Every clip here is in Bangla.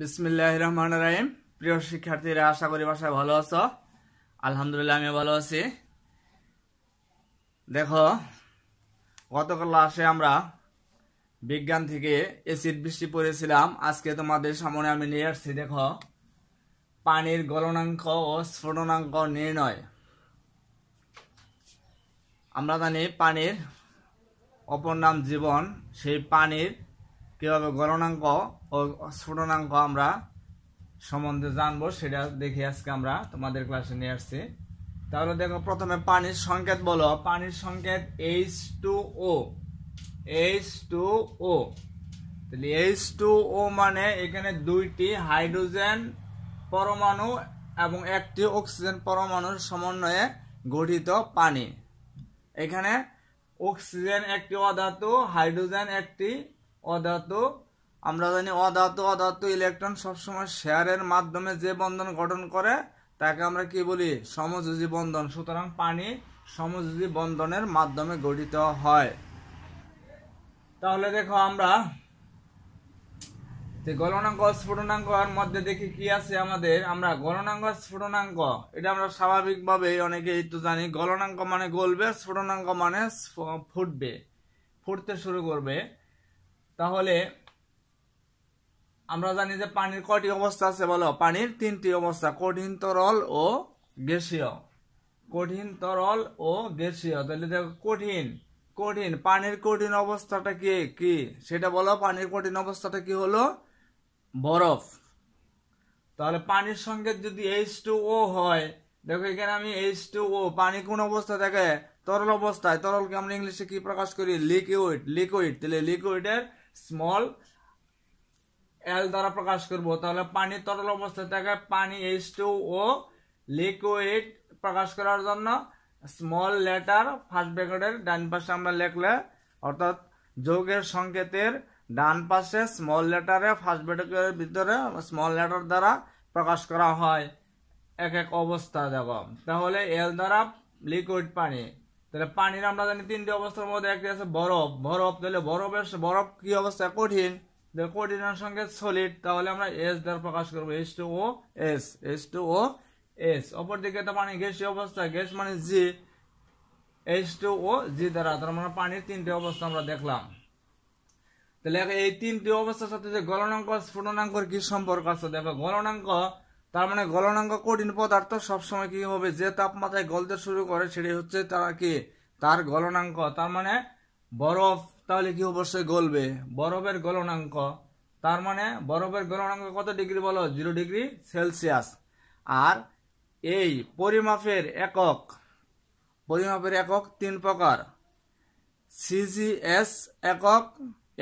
বিসমিল্লাহ রহমান রাহিম প্রিয় শিক্ষার্থীরা আশা করি বাসায় ভালো আছো আলহামদুলিল্লাহ আমি ভালো আছি দেখো গতকাল আসে আমরা বিজ্ঞান থেকে এসিড বৃষ্টি পড়েছিলাম আজকে তোমাদের সামনে আমি নিয়ে আসছি দেখো পানির গলনাঙ্ক ও স্ফোটনাঙ্ক নির্ণয় আমরা জানি পানির অপর নাম জীবন সেই পানির কীভাবে গণনাঙ্ক ও স্ফুটনাঙ্ক আমরা সম্বন্ধে জানবো সেটা দেখে আজকে আমরা তোমাদের ক্লাসে নিয়ে আসছি তাহলে দেখো প্রথমে পানির সংকেত বলো পানির সংকেত H two O H two O তাহলে এইচ টু ও মানে এখানে দুইটি হাইড্রোজেন পরমাণু এবং একটি অক্সিজেন পরমাণুর সমন্বয়ে গঠিত পানি এখানে অক্সিজেন একটি অধাতু হাইড্রোজেন একটি অধাতু আমরা জানি অধাতু অধাতু ইলেকট্রন সবসময় শেয়ারের মাধ্যমে যে বন্ধন গঠন করে তাকে আমরা কি বলি সমযোজী বন্ধন সুতরাং পানি সমযোজী বন্ধনের মাধ্যমে গঠিত হয় তাহলে দেখো আমরা যে গলনাঙ্ক স্ফুটনাঙ্ক এর মধ্যে দেখি কি আছে আমাদের আমরা গলনাঙ্ক স্ফুটনাঙ্ক এটা আমরা স্বাভাবিকভাবেই অনেকে তো জানি গলনাঙ্ক মানে গলবে স্ফুটনাঙ্ক মানে ফুটবে ফুটতে শুরু করবে তাহলে আমরা জানি যে পানির কয়টি অবস্থা আছে বলো পানির তিনটি অবস্থা কঠিন তরল ও গ্যাসীয় কঠিন তরল ও গ্যাসীয় তাহলে দেখো কঠিন কঠিন পানির কঠিন অবস্থাটা কি কি সেটা বলো পানির কঠিন অবস্থাটা কি হলো বরফ তাহলে পানির সঙ্গে যদি এইচ টু ও হয় দেখো এখানে আমি এইচ টু ও পানি কোন অবস্থা দেখে তরল অবস্থায় তরলকে আমরা ইংলিশে কি প্রকাশ করি লিকুইড লিকুইড তাহলে লিকুইডের স্মল এল দ্বারা প্রকাশ করব তাহলে পানি তরল অবস্থা থেকে পানি এইচ টু ও লিকুইড প্রকাশ করার জন্য স্মল লেটার ফার্স্ট ব্র্যাকেটের ডান পাশে আমরা লিখলে অর্থাৎ যৌগের সংকেতের ডান পাশে স্মল লেটারে ফার্স্ট ব্র্যাকেটের ভিতরে স্মল লেটার দ্বারা প্রকাশ করা হয় এক এক অবস্থা দেখো তাহলে এল দ্বারা লিকুইড পানি তাহলে পানির আমরা জানি তিনটি অবস্থার মধ্যে একটি আছে বরফ বরফ তাহলে বরফের বরফ কি অবস্থা কঠিন কঠিনের সঙ্গে সলিড তাহলে আমরা এস দ্বারা প্রকাশ করবো S two O S S two O S অপরদিকে তো পানি গ্যাসীয় অবস্থা গ্যাস মানে জি এস টু ও জি দ্বারা তার মানে পানির তিনটি অবস্থা আমরা দেখলাম তাহলে এই তিনটি অবস্থার সাথে যে গলনাঙ্ক স্ফুটনাঙ্কর কি সম্পর্ক আছে দেখো গলনাঙ্ক তার মানে গলনাঙ্গ কঠিন পদার্থ সবসময় কি হবে যে তাপমাত্রায় গলতে শুরু করে সেটাই হচ্ছে তারা কি তার গলনাঙ্ক তার মানে বরফ তাহলে কি অবশ্যই গলবে বরফের গলনাঙ্ক তার মানে বরফের গলনাঙ্ক কত ডিগ্রি বলো জিরো ডিগ্রি সেলসিয়াস আর এই পরিমাপের একক পরিমাপের একক তিন প্রকার সিজিএস একক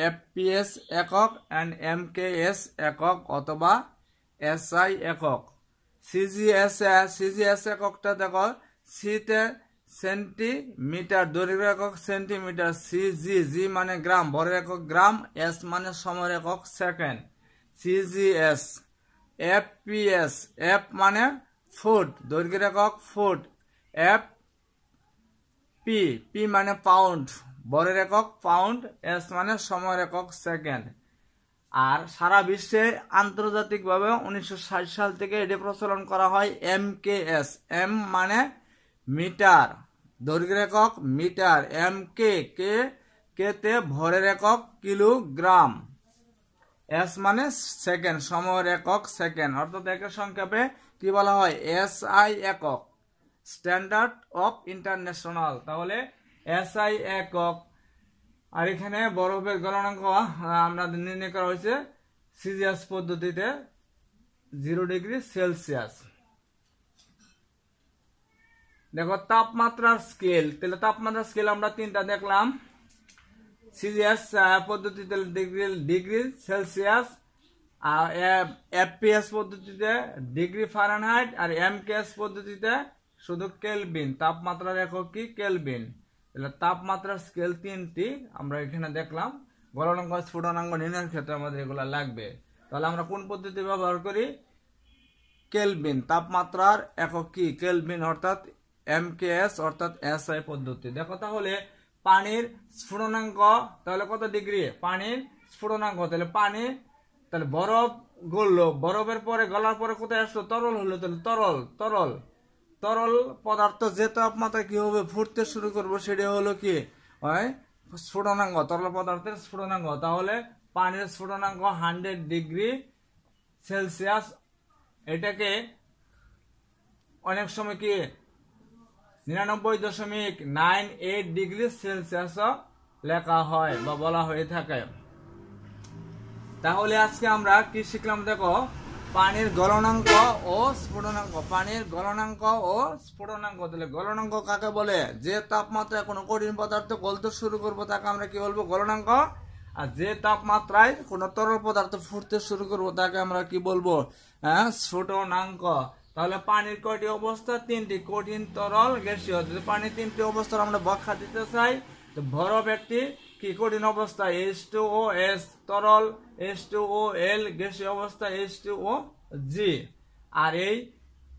এফপিএস একক অ্যান্ড এমকেএস একক অথবা এসআই একক সিজিএস সিজিএস এককটা দেখো সিতে সেন্টিমিটার দৈর্ঘ্য একক সেন্টিমিটার সিজি জি মানে গ্রাম ভরের একক গ্রাম এস মানে সময়ের একক second CGS F P S F মানে ফুট দৈর্ঘ্যের একক ফুট এফ পি পি মানে পাউন্ড বরের একক পাউন্ড এস মানে সময়ের একক সেকেন্ড আর সারা বিশ্বে আন্তর্জাতিকভাবে উনিশশো সাল থেকে এটি প্রচলন করা হয় এম কে এস এম মানে মিটার দৈর্ঘ্যের একক মিটার এম কে কে কেতে ভরের একক কিলোগ্রাম এস মানে সেকেন্ড সময়ের একক সেকেন্ড অর্থাৎ একের সংক্ষেপে কি বলা হয় এস আই একক স্ট্যান্ডার্ড অফ ইন্টারন্যাশনাল তাহলে এস আই একক আর এখানে বরফের গণনাঙ্ক আমরা নির্ণয় করা হয়েছে সিজিয়াস পদ্ধতিতে জিরো ডিগ্রি সেলসিয়াস দেখো তাপমাত্রার স্কেল তাহলে তাপমাত্রার স্কেল আমরা তিনটা দেখলাম সিজিয়াস পদ্ধতিতে ডিগ্রি ডিগ্রি সেলসিয়াস আর এফপিএস পদ্ধতিতে ডিগ্রি ফারেনহাইট আর এমকেএস পদ্ধতিতে শুধু কেলবিন তাপমাত্রার একক কি কেলবিন এগুলো তাপমাত্রার স্কেল তিনটি আমরা এখানে দেখলাম গলনাঙ্গ স্ফুটনাঙ্গ নির্ণয়ের ক্ষেত্রে আমাদের এগুলো লাগবে তাহলে আমরা কোন পদ্ধতি ব্যবহার করি কেলবিন তাপমাত্রার একক কি কেলবিন অর্থাৎ এম কে এস অর্থাৎ এস আই পদ্ধতি দেখো তাহলে পানির স্ফুটনাঙ্ক তাহলে কত ডিগ্রি পানির স্ফুটনাঙ্ক তাহলে পানি তাহলে বরফ গললো বরফের পরে গলার পরে কোথায় আসলো তরল হলো তাহলে তরল তরল তরল পদার্থ যে তাপমাত্রা কি হবে ফুটতে শুরু করবো সেটা হলো কি হয় স্ফুটনাঙ্গ তরল পদার্থের স্ফুটনাঙ্গ তাহলে পানির স্ফুটনাঙ্গ হান্ড্রেড ডিগ্রি সেলসিয়াস এটাকে অনেক সময় কি নিরানব্বই দশমিক নাইন এইট ডিগ্রি সেলসিয়াসও লেখা হয় বা বলা হয়ে থাকে তাহলে আজকে আমরা কি শিখলাম দেখো পানির গলনাঙ্ক ও স্ফুটনাঙ্ক পানির গলনাঙ্ক ও স্ফুটনাঙ্ক তাহলে গলনাঙ্ক কাকে বলে যে তাপমাত্রায় কোনো কঠিন পদার্থ গলতে শুরু করবো তাকে আমরা কি বলবো গলনাঙ্ক আর যে তাপমাত্রায় কোনো তরল পদার্থ ফুটতে শুরু করবো তাকে আমরা কি বলবো হ্যাঁ স্ফুটনাঙ্ক তাহলে পানির কয়টি অবস্থা তিনটি কঠিন তরল গ্যাসীয় পানির তিনটি অবস্থার আমরা ব্যাখ্যা দিতে চাই বরফ একটি কি কঠিন অবস্থা এইচ টু ও এস তরল এস টু ও এল গ্যাসীয় অবস্থা এইচ টু ও জি আর এই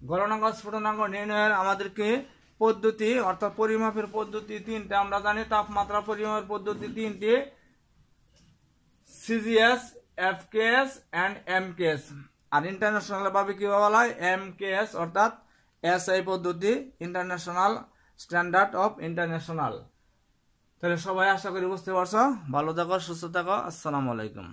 গলনাঙ্গ স্ফুটনাঙ্গ নির্ণয়ের আমাদেরকে পদ্ধতি অর্থাৎ পরিমাপের পদ্ধতি তিনটে আমরা জানি তাপমাত্রা পরিমাপের পদ্ধতি তিনটে CGS S and M K S আর ইন্টারন্যাশনালভাবে কী বলা হয় এস অর্থাৎ এস আই পদ্ধতি ইন্টারন্যাশনাল স্ট্যান্ডার্ড অফ ইন্টারন্যাশনাল তাহলে সবাই আশা করি বুঝতে পারছো ভালো থাকো সুস্থ থাকো আসসালামু আলাইকুম